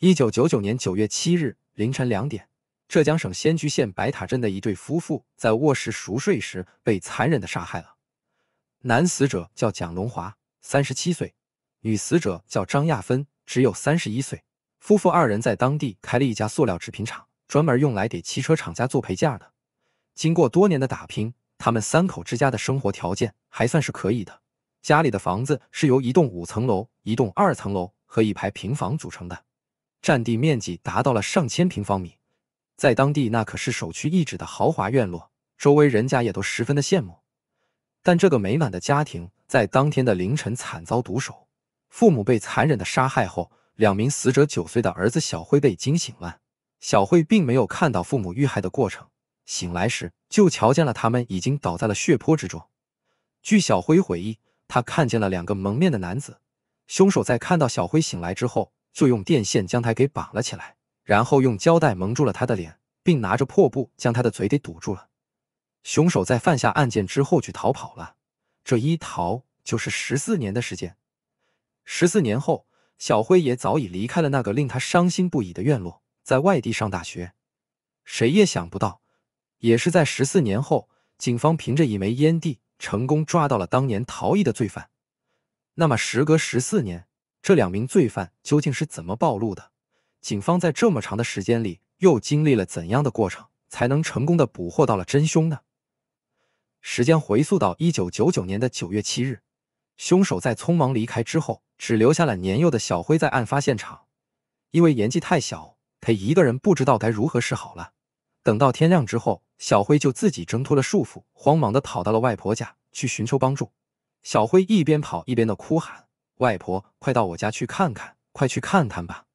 一九九九年九月七日凌晨两点，浙江省仙居县白塔镇的一对夫妇在卧室熟睡时被残忍的杀害了。男死者叫蒋龙华，三十七岁；女死者叫张亚芬，只有三十一岁。夫妇二人在当地开了一家塑料制品厂，专门用来给汽车厂家做配件的。经过多年的打拼，他们三口之家的生活条件还算是可以的。家里的房子是由一栋五层楼、一栋二层楼和一排平房组成的。占地面积达到了上千平方米，在当地那可是首屈一指的豪华院落，周围人家也都十分的羡慕。但这个美满的家庭在当天的凌晨惨遭毒手，父母被残忍的杀害后，两名死者九岁的儿子小辉被惊醒了。小慧并没有看到父母遇害的过程，醒来时就瞧见了他们已经倒在了血泊之中。据小辉回忆，他看见了两个蒙面的男子，凶手在看到小辉醒来之后。就用电线将他给绑了起来，然后用胶带蒙住了他的脸，并拿着破布将他的嘴给堵住了。凶手在犯下案件之后去逃跑了，这一逃就是十四年的时间。十四年后，小辉也早已离开了那个令他伤心不已的院落，在外地上大学。谁也想不到，也是在十四年后，警方凭着一枚烟蒂，成功抓到了当年逃逸的罪犯。那么，时隔十四年。这两名罪犯究竟是怎么暴露的？警方在这么长的时间里又经历了怎样的过程，才能成功的捕获到了真凶呢？时间回溯到一九九九年的九月七日，凶手在匆忙离开之后，只留下了年幼的小辉在案发现场。因为年纪太小，他一个人不知道该如何是好了。等到天亮之后，小辉就自己挣脱了束缚，慌忙的跑到了外婆家去寻求帮助。小辉一边跑一边的哭喊。外婆，快到我家去看看，快去看看吧！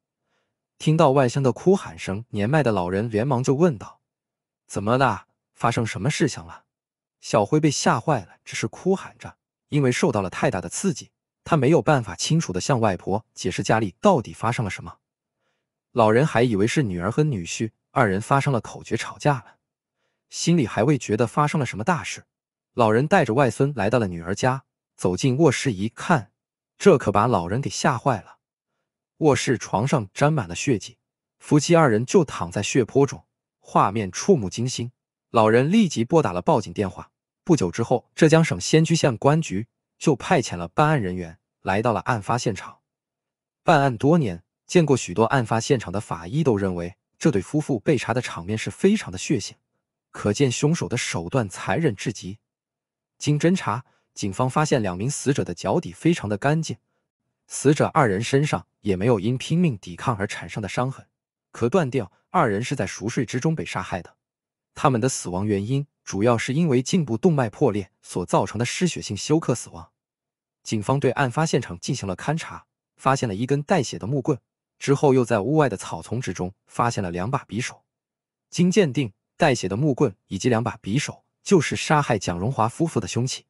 听到外乡的哭喊声，年迈的老人连忙就问道：“怎么啦？发生什么事情了？”小辉被吓坏了，只是哭喊着，因为受到了太大的刺激，他没有办法清楚的向外婆解释家里到底发生了什么。老人还以为是女儿和女婿二人发生了口角吵架了，心里还未觉得发生了什么大事。老人带着外孙来到了女儿家，走进卧室一看。这可把老人给吓坏了，卧室床上沾满了血迹，夫妻二人就躺在血泊中，画面触目惊心。老人立即拨打了报警电话，不久之后，浙江省仙居县公安局就派遣了办案人员来到了案发现场。办案多年，见过许多案发现场的法医都认为，这对夫妇被查的场面是非常的血腥，可见凶手的手段残忍至极。经侦查。警方发现两名死者的脚底非常的干净，死者二人身上也没有因拼命抵抗而产生的伤痕，可断定二人是在熟睡之中被杀害的。他们的死亡原因主要是因为颈部动脉破裂所造成的失血性休克死亡。警方对案发现场进行了勘查，发现了一根带血的木棍，之后又在屋外的草丛之中发现了两把匕首。经鉴定，带血的木棍以及两把匕首就是杀害蒋荣华夫妇的凶器。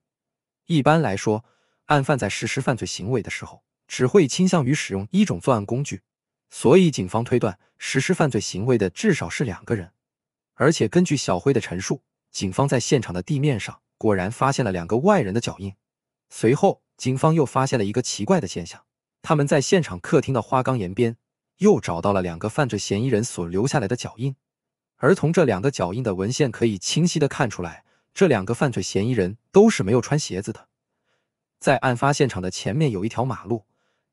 一般来说，案犯在实施犯罪行为的时候，只会倾向于使用一种作案工具，所以警方推断实施犯罪行为的至少是两个人。而且根据小辉的陈述，警方在现场的地面上果然发现了两个外人的脚印。随后，警方又发现了一个奇怪的现象，他们在现场客厅的花岗岩边又找到了两个犯罪嫌疑人所留下来的脚印。而从这两个脚印的文献可以清晰的看出来。这两个犯罪嫌疑人都是没有穿鞋子的，在案发现场的前面有一条马路，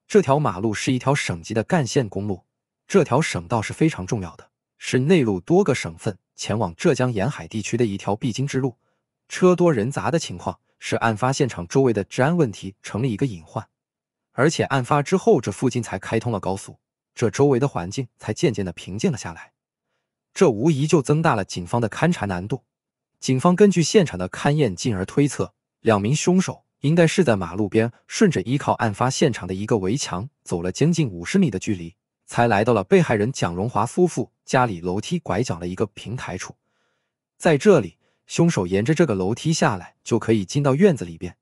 这条马路是一条省级的干线公路，这条省道是非常重要的，是内陆多个省份前往浙江沿海地区的一条必经之路。车多人杂的情况使案发现场周围的治安问题成了一个隐患，而且案发之后这附近才开通了高速，这周围的环境才渐渐的平静了下来，这无疑就增大了警方的勘查难度。警方根据现场的勘验，进而推测，两名凶手应该是在马路边顺着依靠案发现场的一个围墙走了将近五十米的距离，才来到了被害人蒋荣华夫妇家里楼梯拐角的一个平台处。在这里，凶手沿着这个楼梯下来就可以进到院子里边，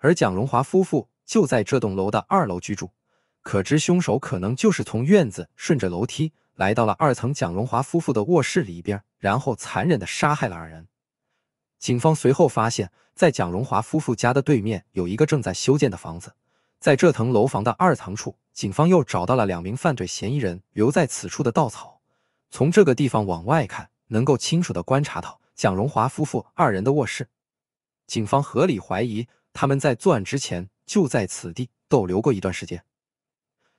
而蒋荣华夫妇就在这栋楼的二楼居住。可知凶手可能就是从院子顺着楼梯来到了二层蒋荣华夫妇的卧室里边，然后残忍的杀害了二人。警方随后发现，在蒋荣华夫妇家的对面有一个正在修建的房子，在这层楼房的二层处，警方又找到了两名犯罪嫌疑人留在此处的稻草。从这个地方往外看，能够清楚地观察到蒋荣华夫妇二人的卧室。警方合理怀疑，他们在作案之前就在此地逗留过一段时间。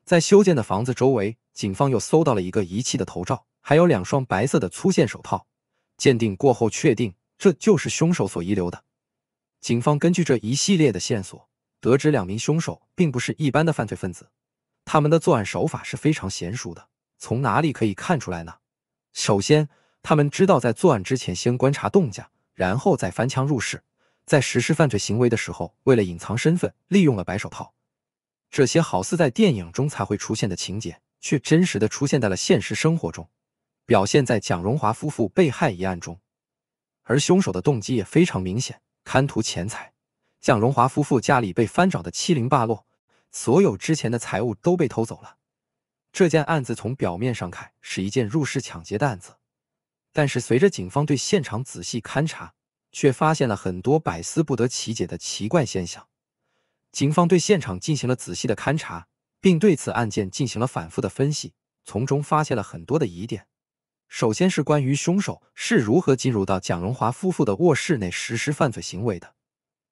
在修建的房子周围，警方又搜到了一个遗弃的头罩，还有两双白色的粗线手套。鉴定过后，确定。这就是凶手所遗留的。警方根据这一系列的线索，得知两名凶手并不是一般的犯罪分子，他们的作案手法是非常娴熟的。从哪里可以看出来呢？首先，他们知道在作案之前先观察动静，然后再翻墙入室。在实施犯罪行为的时候，为了隐藏身份，利用了白手套。这些好似在电影中才会出现的情节，却真实的出现在了现实生活中，表现在蒋荣华夫妇被害一案中。而凶手的动机也非常明显，贪图钱财。向荣华夫妇家里被翻找的七零八落，所有之前的财物都被偷走了。这件案子从表面上看是一件入室抢劫的案子，但是随着警方对现场仔细勘查，却发现了很多百思不得其解的奇怪现象。警方对现场进行了仔细的勘查，并对此案件进行了反复的分析，从中发现了很多的疑点。首先是关于凶手是如何进入到蒋荣华夫妇的卧室内实施犯罪行为的。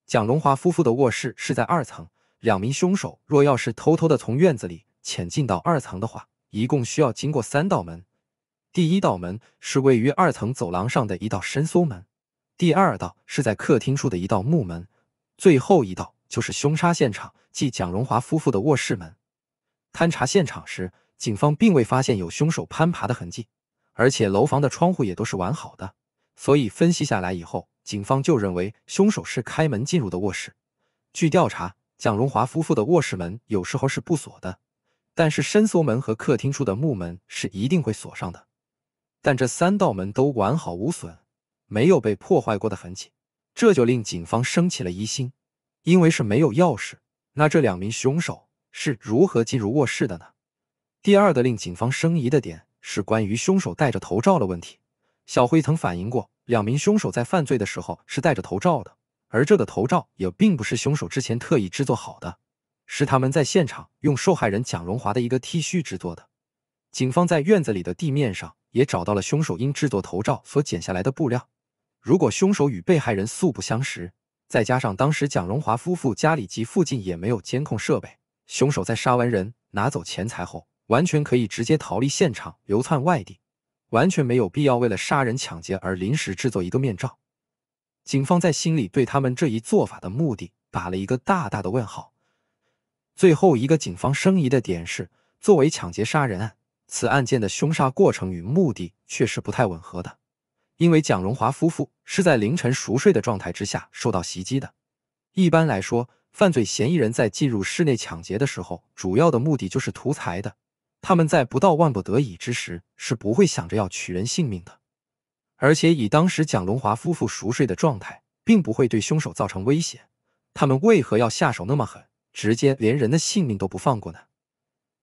蒋荣华夫妇的卧室是在二层，两名凶手若要是偷偷的从院子里潜进到二层的话，一共需要经过三道门。第一道门是位于二层走廊上的一道伸缩门，第二道是在客厅处的一道木门，最后一道就是凶杀现场即蒋荣华夫妇的卧室门。勘查现场时，警方并未发现有凶手攀爬的痕迹。而且楼房的窗户也都是完好的，所以分析下来以后，警方就认为凶手是开门进入的卧室。据调查，蒋荣华夫妇的卧室门有时候是不锁的，但是伸缩门和客厅处的木门是一定会锁上的。但这三道门都完好无损，没有被破坏过的痕迹，这就令警方升起了疑心。因为是没有钥匙，那这两名凶手是如何进入卧室的呢？第二个令警方生疑的点。是关于凶手戴着头罩的问题。小辉曾反映过，两名凶手在犯罪的时候是戴着头罩的，而这的头罩也并不是凶手之前特意制作好的，是他们在现场用受害人蒋荣华的一个 T 恤制作的。警方在院子里的地面上也找到了凶手因制作头罩所剪下来的布料。如果凶手与被害人素不相识，再加上当时蒋荣华夫妇家里及附近也没有监控设备，凶手在杀完人拿走钱财后。完全可以直接逃离现场流窜外地，完全没有必要为了杀人抢劫而临时制作一个面罩。警方在心里对他们这一做法的目的打了一个大大的问号。最后一个警方生疑的点是，作为抢劫杀人案，此案件的凶杀过程与目的确实不太吻合的，因为蒋荣华夫妇是在凌晨熟睡的状态之下受到袭击的。一般来说，犯罪嫌疑人在进入室内抢劫的时候，主要的目的就是图财的。他们在不到万不得已之时是不会想着要取人性命的，而且以当时蒋龙华夫妇熟睡的状态，并不会对凶手造成威胁。他们为何要下手那么狠，直接连人的性命都不放过呢？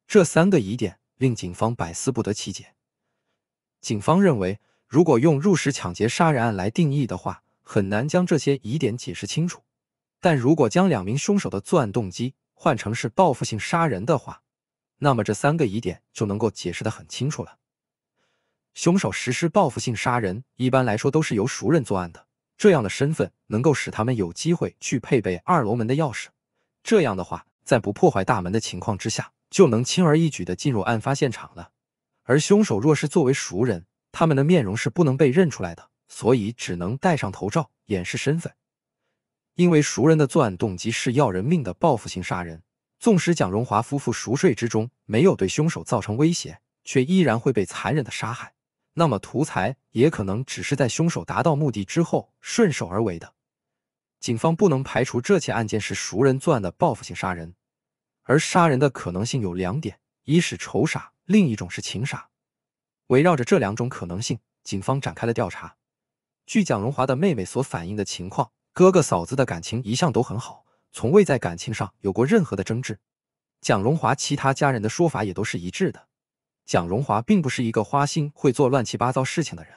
这三个疑点令警方百思不得其解。警方认为，如果用入室抢劫杀人案来定义的话，很难将这些疑点解释清楚；但如果将两名凶手的作案动机换成是报复性杀人的话，那么这三个疑点就能够解释得很清楚了。凶手实施报复性杀人，一般来说都是由熟人作案的。这样的身份能够使他们有机会去配备二楼门的钥匙，这样的话，在不破坏大门的情况之下，就能轻而易举地进入案发现场了。而凶手若是作为熟人，他们的面容是不能被认出来的，所以只能戴上头罩掩饰身份。因为熟人的作案动机是要人命的报复性杀人。纵使蒋荣华夫妇熟睡之中没有对凶手造成威胁，却依然会被残忍的杀害。那么，图财也可能只是在凶手达到目的之后顺手而为的。警方不能排除这起案件是熟人作案的报复性杀人，而杀人的可能性有两点：一是仇杀，另一种是情杀。围绕着这两种可能性，警方展开了调查。据蒋荣华的妹妹所反映的情况，哥哥嫂子的感情一向都很好。从未在感情上有过任何的争执。蒋荣华其他家人的说法也都是一致的。蒋荣华并不是一个花心、会做乱七八糟事情的人。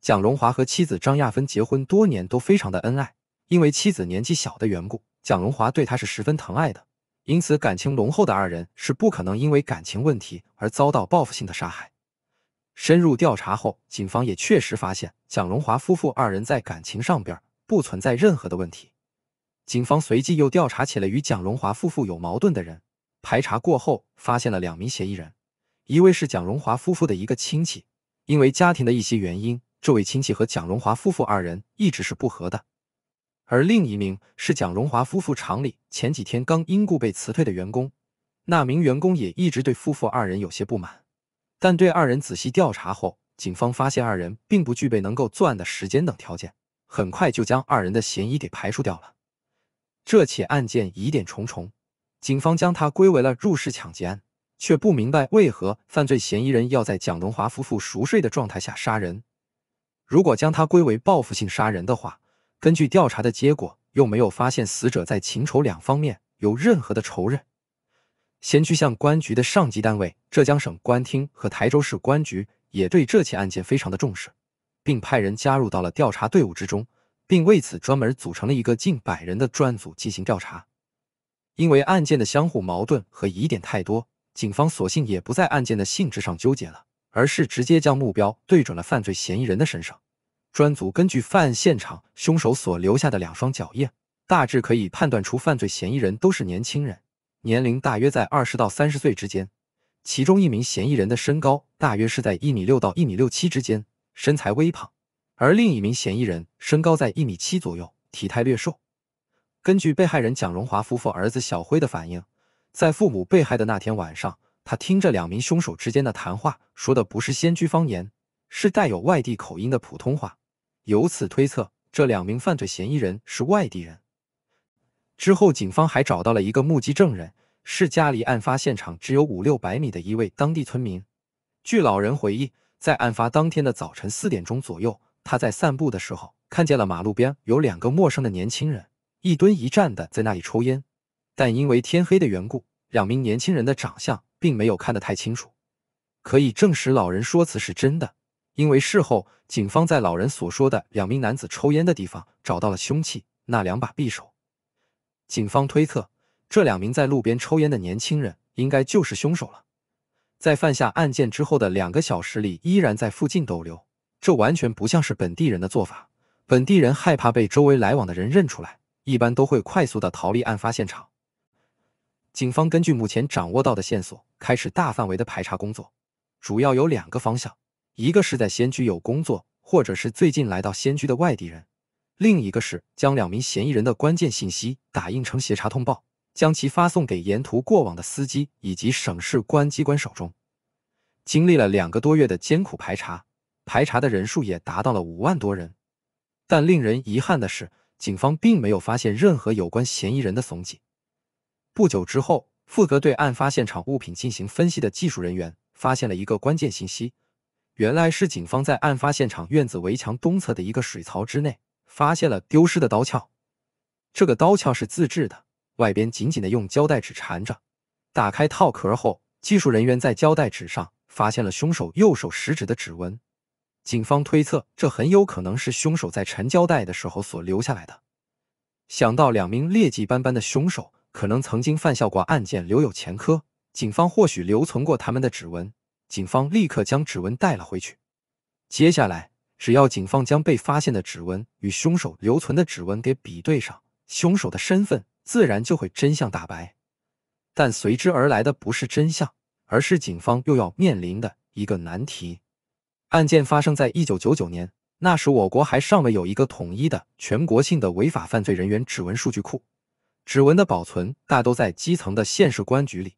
蒋荣华和妻子张亚芬结婚多年，都非常的恩爱。因为妻子年纪小的缘故，蒋荣华对她是十分疼爱的。因此，感情浓厚的二人是不可能因为感情问题而遭到报复性的杀害。深入调查后，警方也确实发现蒋荣华夫妇二人在感情上边不存在任何的问题。警方随即又调查起了与蒋荣华夫妇有矛盾的人，排查过后发现了两名嫌疑人，一位是蒋荣华夫妇的一个亲戚，因为家庭的一些原因，这位亲戚和蒋荣华夫妇二人一直是不和的；而另一名是蒋荣华夫妇厂里前几天刚因故被辞退的员工，那名员工也一直对夫妇二人有些不满。但对二人仔细调查后，警方发现二人并不具备能够作案的时间等条件，很快就将二人的嫌疑给排除掉了。这起案件疑点重重，警方将它归为了入室抢劫案，却不明白为何犯罪嫌疑人要在蒋荣华夫妇熟睡的状态下杀人。如果将它归为报复性杀人的话，根据调查的结果，又没有发现死者在情仇两方面有任何的仇人。先居县公安局的上级单位浙江省公安厅和台州市公安局也对这起案件非常的重视，并派人加入到了调查队伍之中。并为此专门组成了一个近百人的专案组进行调查。因为案件的相互矛盾和疑点太多，警方索性也不在案件的性质上纠结了，而是直接将目标对准了犯罪嫌疑人的身上。专组根据犯案现场凶手所留下的两双脚印，大致可以判断出犯罪嫌疑人都是年轻人，年龄大约在二十到三十岁之间。其中一名嫌疑人的身高大约是在一米六到一米六七之间，身材微胖。而另一名嫌疑人身高在一米七左右，体态略瘦。根据被害人蒋荣华夫妇儿子小辉的反映，在父母被害的那天晚上，他听着两名凶手之间的谈话，说的不是仙居方言，是带有外地口音的普通话。由此推测，这两名犯罪嫌疑人是外地人。之后，警方还找到了一个目击证人，是家离案发现场只有五六百米的一位当地村民。据老人回忆，在案发当天的早晨四点钟左右。他在散步的时候，看见了马路边有两个陌生的年轻人一蹲一站的在那里抽烟，但因为天黑的缘故，两名年轻人的长相并没有看得太清楚。可以证实老人说辞是真的，因为事后警方在老人所说的两名男子抽烟的地方找到了凶器那两把匕首。警方推测，这两名在路边抽烟的年轻人应该就是凶手了，在犯下案件之后的两个小时里，依然在附近逗留。这完全不像是本地人的做法。本地人害怕被周围来往的人认出来，一般都会快速的逃离案发现场。警方根据目前掌握到的线索，开始大范围的排查工作，主要有两个方向：一个是在仙居有工作，或者是最近来到仙居的外地人；另一个是将两名嫌疑人的关键信息打印成协查通报，将其发送给沿途过往的司机以及省市公安机关手中。经历了两个多月的艰苦排查。排查的人数也达到了五万多人，但令人遗憾的是，警方并没有发现任何有关嫌疑人的踪迹。不久之后，负责对案发现场物品进行分析的技术人员发现了一个关键信息：原来是警方在案发现场院子围墙东侧的一个水槽之内发现了丢失的刀鞘。这个刀鞘是自制的，外边紧紧的用胶带纸缠着。打开套壳后，技术人员在胶带纸上发现了凶手右手食指的指纹。警方推测，这很有可能是凶手在缠胶带的时候所留下来的。想到两名劣迹斑斑的凶手可能曾经犯下过案件，留有前科，警方或许留存过他们的指纹。警方立刻将指纹带了回去。接下来，只要警方将被发现的指纹与凶手留存的指纹给比对上，凶手的身份自然就会真相大白。但随之而来的不是真相，而是警方又要面临的一个难题。案件发生在一九九九年，那时我国还尚未有一个统一的全国性的违法犯罪人员指纹数据库，指纹的保存大都在基层的县市公安局里，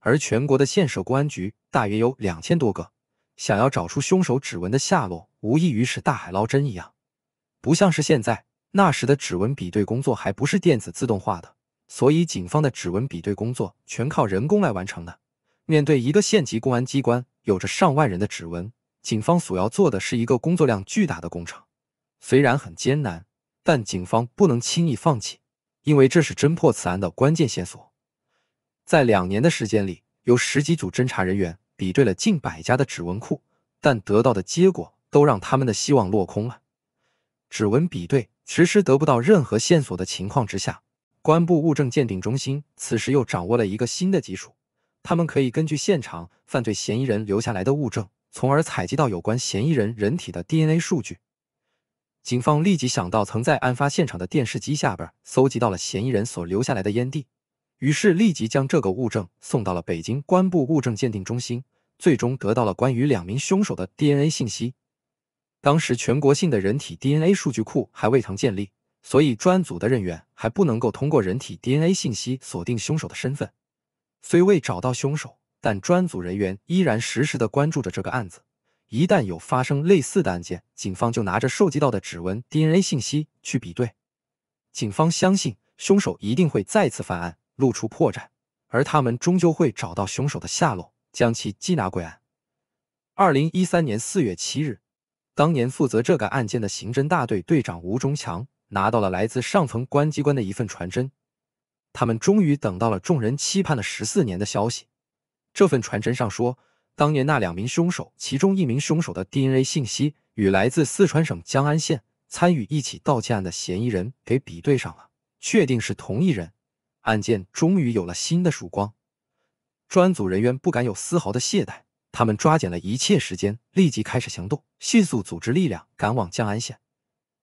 而全国的县市公安局大约有两千多个，想要找出凶手指纹的下落，无异于是大海捞针一样。不像是现在，那时的指纹比对工作还不是电子自动化的，所以警方的指纹比对工作全靠人工来完成的。面对一个县级公安机关有着上万人的指纹。警方所要做的是一个工作量巨大的工程，虽然很艰难，但警方不能轻易放弃，因为这是侦破此案的关键线索。在两年的时间里，有十几组侦查人员比对了近百家的指纹库，但得到的结果都让他们的希望落空了。指纹比对迟迟得不到任何线索的情况之下，公安部物证鉴定中心此时又掌握了一个新的技术，他们可以根据现场犯罪嫌疑人留下来的物证。从而采集到有关嫌疑人人体的 DNA 数据，警方立即想到曾在案发现场的电视机下边搜集到了嫌疑人所留下来的烟蒂，于是立即将这个物证送到了北京公安部物证鉴定中心，最终得到了关于两名凶手的 DNA 信息。当时全国性的人体 DNA 数据库还未曾建立，所以专案组的人员还不能够通过人体 DNA 信息锁定凶手的身份。虽未找到凶手。但专组人员依然实时的关注着这个案子，一旦有发生类似的案件，警方就拿着收集到的指纹、DNA 信息去比对。警方相信凶手一定会再次犯案，露出破绽，而他们终究会找到凶手的下落，将其缉拿归案。二零一三年四月七日，当年负责这个案件的刑侦大队队长吴忠强拿到了来自上层关机关的一份传真，他们终于等到了众人期盼了十四年的消息。这份传真上说，当年那两名凶手，其中一名凶手的 DNA 信息与来自四川省江安县参与一起盗窃案的嫌疑人给比对上了，确定是同一人。案件终于有了新的曙光。专组人员不敢有丝毫的懈怠，他们抓紧了一切时间，立即开始行动，迅速组织力量赶往江安县。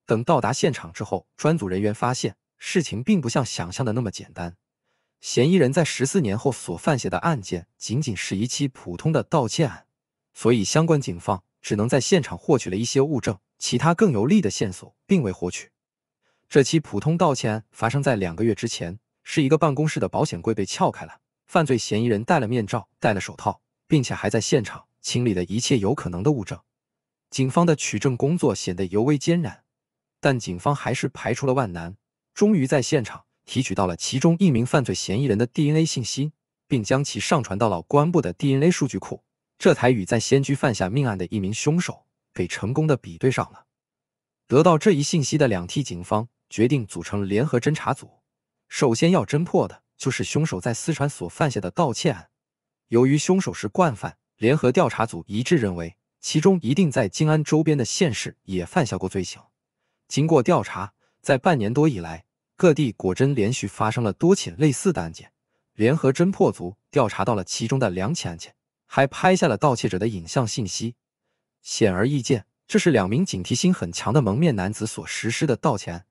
等到达现场之后，专组人员发现，事情并不像想象的那么简单。嫌疑人在十四年后所犯下的案件，仅仅是一起普通的盗窃案，所以相关警方只能在现场获取了一些物证，其他更有力的线索并未获取。这起普通盗窃案发生在两个月之前，是一个办公室的保险柜被撬开了，犯罪嫌疑人戴了面罩、戴了手套，并且还在现场清理了一切有可能的物证。警方的取证工作显得尤为艰难，但警方还是排除了万难，终于在现场。提取到了其中一名犯罪嫌疑人的 DNA 信息，并将其上传到了公安部的 DNA 数据库，这才与在仙居犯下命案的一名凶手给成功的比对上了。得到这一信息的两 T 警方决定组成联合侦查组，首先要侦破的就是凶手在四川所犯下的盗窃案。由于凶手是惯犯，联合调查组一致认为，其中一定在静安周边的县市也犯下过罪行。经过调查，在半年多以来。各地果真连续发生了多起类似的案件，联合侦破组调查到了其中的两起案件，还拍下了盗窃者的影像信息。显而易见，这是两名警惕心很强的蒙面男子所实施的盗窃。案。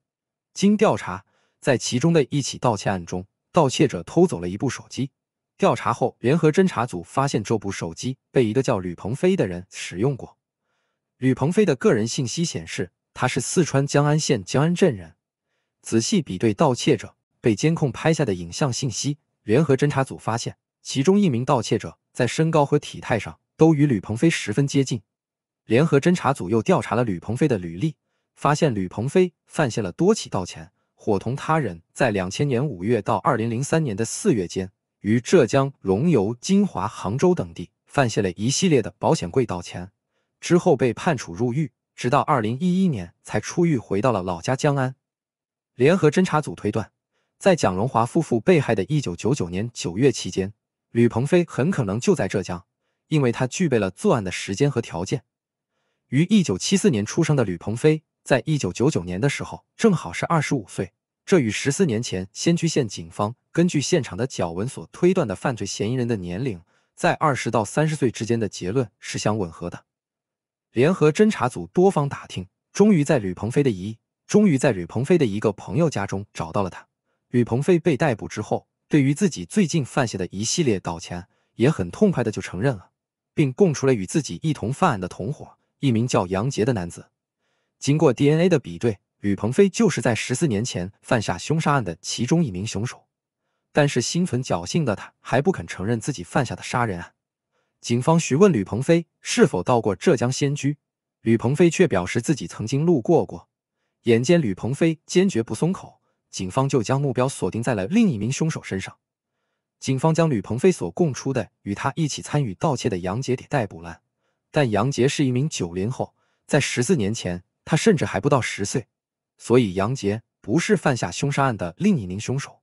经调查，在其中的一起盗窃案中，盗窃者偷走了一部手机。调查后，联合侦查组发现这部手机被一个叫吕鹏飞的人使用过。吕鹏飞的个人信息显示，他是四川江安县江安镇人。仔细比对盗窃者被监控拍下的影像信息，联合侦查组发现，其中一名盗窃者在身高和体态上都与吕鹏飞十分接近。联合侦查组又调查了吕鹏飞的履历，发现吕鹏飞犯下了多起盗窃，伙同他人在两千年五月到二零零三年的四月间，于浙江、龙游、金华、杭州等地犯下了一系列的保险柜盗窃。之后被判处入狱，直到二零一一年才出狱，回到了老家江安。联合侦查组推断，在蒋荣华夫妇被害的一九九九年九月期间，吕鹏飞很可能就在浙江，因为他具备了作案的时间和条件。于一九七四年出生的吕鹏飞，在一九九九年的时候正好是二十五岁，这与十四年前仙居县警方根据现场的脚纹所推断的犯罪嫌疑人的年龄在二十到三十岁之间的结论是相吻合的。联合侦查组多方打听，终于在吕鹏飞的疑。终于在吕鹏飞的一个朋友家中找到了他。吕鹏飞被逮捕之后，对于自己最近犯下的一系列盗窃案，也很痛快的就承认了，并供出了与自己一同犯案的同伙，一名叫杨杰的男子。经过 DNA 的比对，吕鹏飞就是在十四年前犯下凶杀案的其中一名凶手。但是心存侥幸的他还不肯承认自己犯下的杀人案。警方询问吕鹏飞是否到过浙江仙居，吕鹏飞却表示自己曾经路过过。眼见吕鹏飞坚决不松口，警方就将目标锁定在了另一名凶手身上。警方将吕鹏飞所供出的与他一起参与盗窃的杨杰给逮捕了，但杨杰是一名九零后，在十四年前他甚至还不到十岁，所以杨杰不是犯下凶杀案的另一名凶手。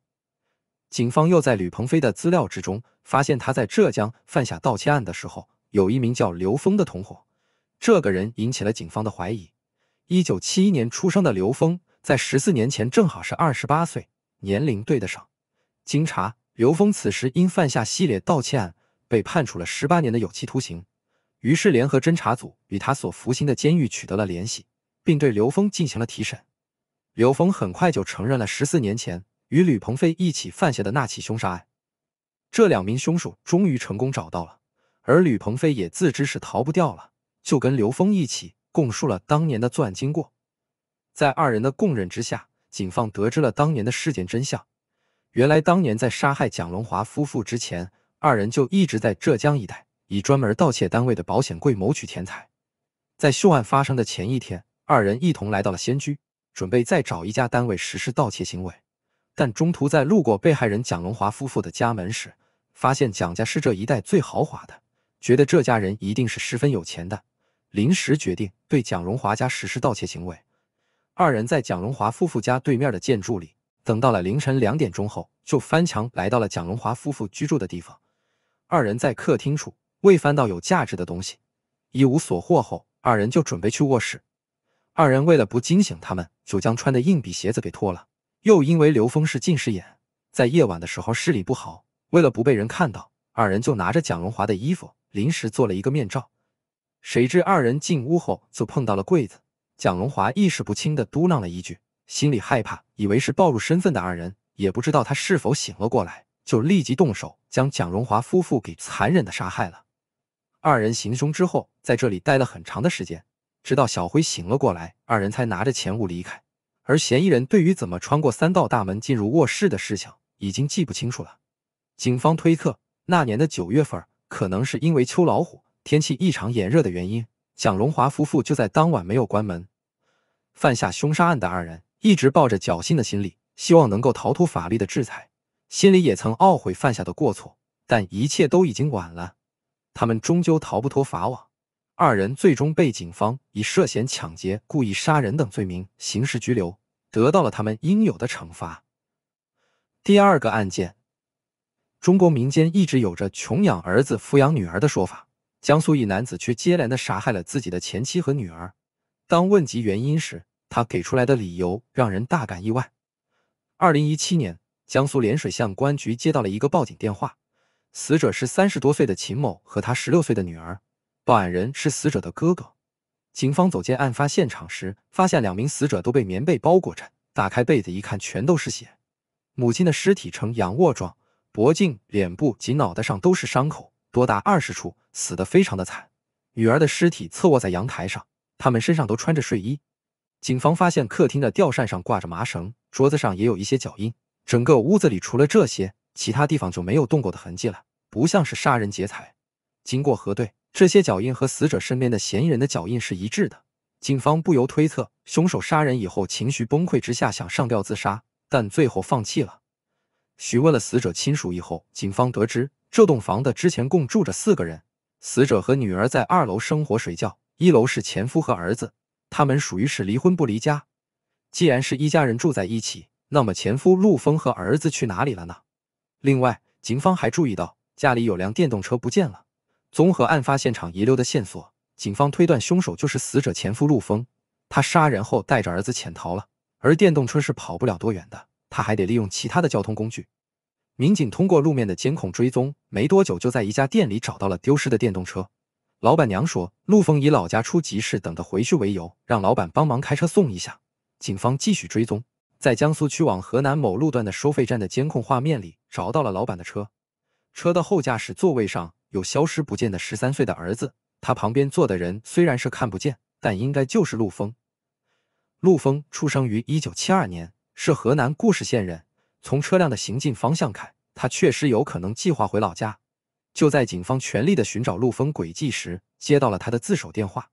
警方又在吕鹏飞的资料之中发现，他在浙江犯下盗窃案的时候，有一名叫刘峰的同伙，这个人引起了警方的怀疑。一九七一年出生的刘峰，在十四年前正好是二十八岁，年龄对得上。经查，刘峰此时因犯下系列盗窃案，被判处了十八年的有期徒刑。于是，联合侦查组与他所服刑的监狱取得了联系，并对刘峰进行了提审。刘峰很快就承认了十四年前与吕鹏飞一起犯下的那起凶杀案。这两名凶手终于成功找到了，而吕鹏飞也自知是逃不掉了，就跟刘峰一起。供述了当年的作案经过，在二人的供认之下，警方得知了当年的事件真相。原来，当年在杀害蒋龙华夫妇之前，二人就一直在浙江一带以专门盗窃单位的保险柜谋取钱财。在凶案发生的前一天，二人一同来到了仙居，准备再找一家单位实施盗窃行为。但中途在路过被害人蒋龙华夫妇的家门时，发现蒋家是这一带最豪华的，觉得这家人一定是十分有钱的。临时决定对蒋荣华家实施盗窃行为，二人在蒋荣华夫妇家对面的建筑里等到了凌晨两点钟后，就翻墙来到了蒋荣华夫妇居住的地方。二人在客厅处未翻到有价值的东西，一无所获后，二人就准备去卧室。二人为了不惊醒他们，就将穿的硬底鞋子给脱了。又因为刘峰是近视眼，在夜晚的时候视力不好，为了不被人看到，二人就拿着蒋荣华的衣服临时做了一个面罩。谁知二人进屋后就碰到了柜子，蒋荣华意识不清的嘟囔了一句，心里害怕，以为是暴露身份的二人，也不知道他是否醒了过来，就立即动手将蒋荣华夫妇给残忍的杀害了。二人行凶之后，在这里待了很长的时间，直到小辉醒了过来，二人才拿着钱物离开。而嫌疑人对于怎么穿过三道大门进入卧室的事情已经记不清楚了。警方推测，那年的九月份，可能是因为秋老虎。天气异常炎热的原因，蒋龙华夫妇就在当晚没有关门，犯下凶杀案的二人一直抱着侥幸的心理，希望能够逃脱法律的制裁，心里也曾懊悔犯下的过错，但一切都已经晚了，他们终究逃不脱法网。二人最终被警方以涉嫌抢劫、故意杀人等罪名刑事拘留，得到了他们应有的惩罚。第二个案件，中国民间一直有着“穷养儿子，富养女儿”的说法。江苏一男子却接连的杀害了自己的前妻和女儿。当问及原因时，他给出来的理由让人大感意外。二零一七年，江苏涟水县公安局接到了一个报警电话，死者是三十多岁的秦某和他十六岁的女儿。报案人是死者的哥哥。警方走进案发现场时，发现两名死者都被棉被包裹着，打开被子一看，全都是血。母亲的尸体呈仰卧状，脖颈、脸部及脑袋上都是伤口。多达二十处，死的非常的惨。女儿的尸体侧卧在阳台上，他们身上都穿着睡衣。警方发现客厅的吊扇上挂着麻绳，桌子上也有一些脚印。整个屋子里除了这些，其他地方就没有动过的痕迹了，不像是杀人劫财。经过核对，这些脚印和死者身边的嫌疑人的脚印是一致的。警方不由推测，凶手杀人以后情绪崩溃之下想上吊自杀，但最后放弃了。询问了死者亲属以后，警方得知。这栋房子之前共住着四个人，死者和女儿在二楼生活睡觉，一楼是前夫和儿子，他们属于是离婚不离家。既然是一家人住在一起，那么前夫陆峰和儿子去哪里了呢？另外，警方还注意到家里有辆电动车不见了。综合案发现场遗留的线索，警方推断凶手就是死者前夫陆峰。他杀人后带着儿子潜逃了，而电动车是跑不了多远的，他还得利用其他的交通工具。民警通过路面的监控追踪，没多久就在一家店里找到了丢失的电动车。老板娘说，陆峰以老家出急事等他回去为由，让老板帮忙开车送一下。警方继续追踪，在江苏去往河南某路段的收费站的监控画面里，找到了老板的车。车的后驾驶座位上有消失不见的十三岁的儿子，他旁边坐的人虽然是看不见，但应该就是陆峰。陆峰出生于一九七二年，是河南固始县人。从车辆的行进方向看，他确实有可能计划回老家。就在警方全力的寻找陆峰轨迹时，接到了他的自首电话。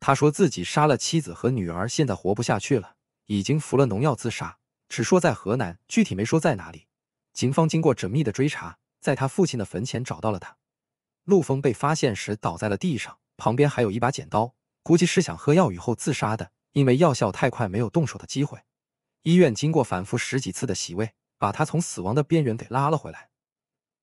他说自己杀了妻子和女儿，现在活不下去了，已经服了农药自杀，只说在河南，具体没说在哪里。警方经过缜密的追查，在他父亲的坟前找到了他。陆峰被发现时倒在了地上，旁边还有一把剪刀，估计是想喝药以后自杀的，因为药效太快，没有动手的机会。医院经过反复十几次的洗胃。把他从死亡的边缘给拉了回来。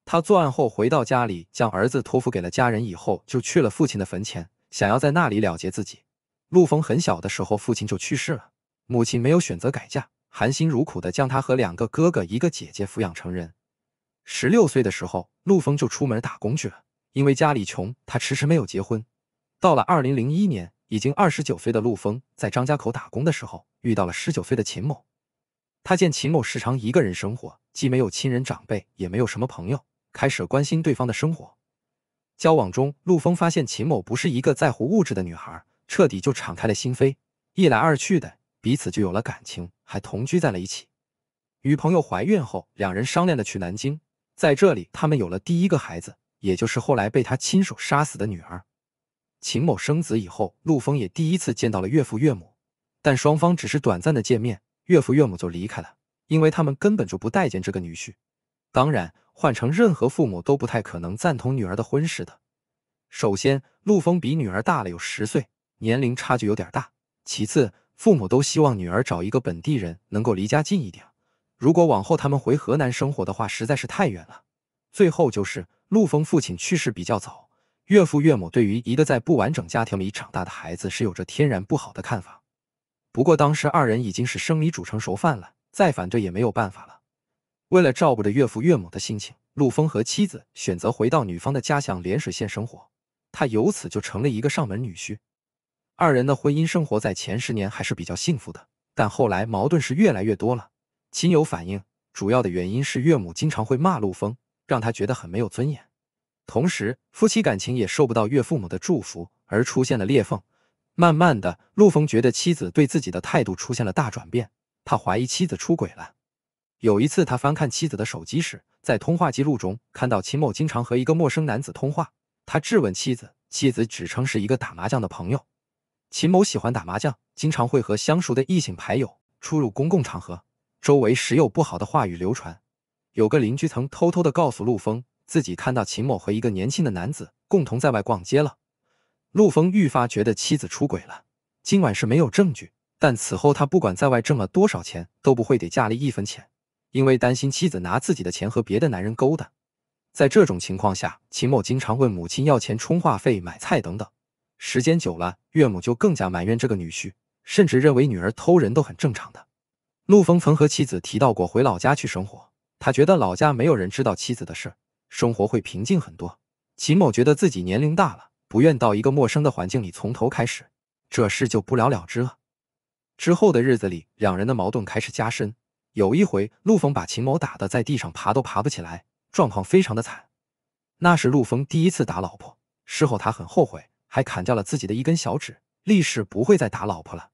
他作案后回到家里，将儿子托付给了家人，以后就去了父亲的坟前，想要在那里了结自己。陆峰很小的时候，父亲就去世了，母亲没有选择改嫁，含辛茹苦的将他和两个哥哥、一个姐姐抚养成人。十六岁的时候，陆峰就出门打工去了，因为家里穷，他迟迟没有结婚。到了二零零一年，已经二十九岁的陆峰在张家口打工的时候，遇到了十九岁的秦某。他见秦某时常一个人生活，既没有亲人长辈，也没有什么朋友，开始关心对方的生活。交往中，陆峰发现秦某不是一个在乎物质的女孩，彻底就敞开了心扉。一来二去的，彼此就有了感情，还同居在了一起。女朋友怀孕后，两人商量着去南京，在这里他们有了第一个孩子，也就是后来被他亲手杀死的女儿。秦某生子以后，陆峰也第一次见到了岳父岳母，但双方只是短暂的见面。岳父岳母就离开了，因为他们根本就不待见这个女婿。当然，换成任何父母都不太可能赞同女儿的婚事的。首先，陆峰比女儿大了有十岁，年龄差距有点大。其次，父母都希望女儿找一个本地人，能够离家近一点。如果往后他们回河南生活的话，实在是太远了。最后，就是陆峰父亲去世比较早，岳父岳母对于一个在不完整家庭里长大的孩子是有着天然不好的看法。不过当时二人已经是生米煮成熟饭了，再反对也没有办法了。为了照顾着岳父岳母的心情，陆峰和妻子选择回到女方的家乡涟水县生活，他由此就成了一个上门女婿。二人的婚姻生活在前十年还是比较幸福的，但后来矛盾是越来越多了。亲友反映，主要的原因是岳母经常会骂陆峰，让他觉得很没有尊严，同时夫妻感情也受不到岳父母的祝福而出现了裂缝。慢慢的，陆峰觉得妻子对自己的态度出现了大转变，他怀疑妻子出轨了。有一次，他翻看妻子的手机时，在通话记录中看到秦某经常和一个陌生男子通话。他质问妻子，妻子只称是一个打麻将的朋友。秦某喜欢打麻将，经常会和相熟的异性牌友出入公共场合，周围时有不好的话语流传。有个邻居曾偷偷的告诉陆峰，自己看到秦某和一个年轻的男子共同在外逛街了。陆峰愈发觉得妻子出轨了。今晚是没有证据，但此后他不管在外挣了多少钱，都不会给家里一分钱，因为担心妻子拿自己的钱和别的男人勾搭。在这种情况下，秦某经常问母亲要钱充话费、买菜等等。时间久了，岳母就更加埋怨这个女婿，甚至认为女儿偷人都很正常的。陆峰曾和妻子提到过回老家去生活，他觉得老家没有人知道妻子的事生活会平静很多。秦某觉得自己年龄大了。不愿到一个陌生的环境里从头开始，这事就不了了之了。之后的日子里，两人的矛盾开始加深。有一回，陆峰把秦某打得在地上爬都爬不起来，状况非常的惨。那是陆峰第一次打老婆，事后他很后悔，还砍掉了自己的一根小指，立誓不会再打老婆了。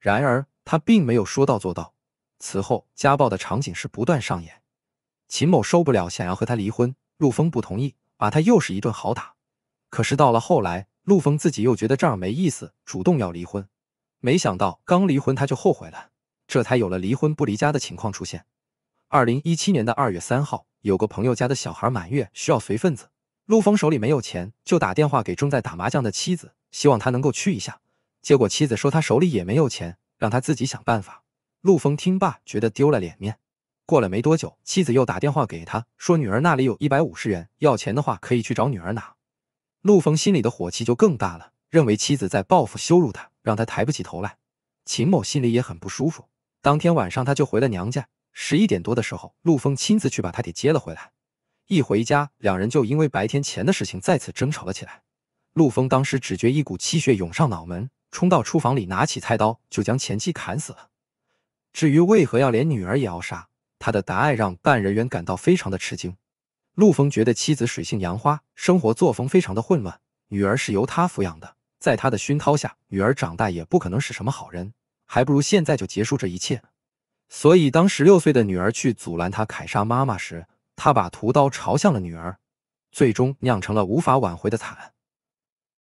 然而他并没有说到做到，此后家暴的场景是不断上演。秦某受不了，想要和他离婚，陆峰不同意，把他又是一顿好打。可是到了后来，陆峰自己又觉得这儿没意思，主动要离婚。没想到刚离婚他就后悔了，这才有了离婚不离家的情况出现。二零一七年的二月三号，有个朋友家的小孩满月，需要随份子。陆峰手里没有钱，就打电话给正在打麻将的妻子，希望他能够去一下。结果妻子说他手里也没有钱，让他自己想办法。陆峰听罢觉得丢了脸面。过了没多久，妻子又打电话给他说，女儿那里有一百五十元，要钱的话可以去找女儿拿。陆峰心里的火气就更大了，认为妻子在报复羞辱他，让他抬不起头来。秦某心里也很不舒服，当天晚上他就回了娘家。十一点多的时候，陆峰亲自去把他给接了回来。一回家，两人就因为白天前的事情再次争吵了起来。陆峰当时只觉一股气血涌上脑门，冲到厨房里，拿起菜刀就将前妻砍死了。至于为何要连女儿也要杀，他的答案让办案人员感到非常的吃惊。陆枫觉得妻子水性杨花，生活作风非常的混乱。女儿是由他抚养的，在他的熏陶下，女儿长大也不可能是什么好人，还不如现在就结束这一切。所以，当十六岁的女儿去阻拦他砍杀妈妈时，他把屠刀朝向了女儿，最终酿成了无法挽回的惨案。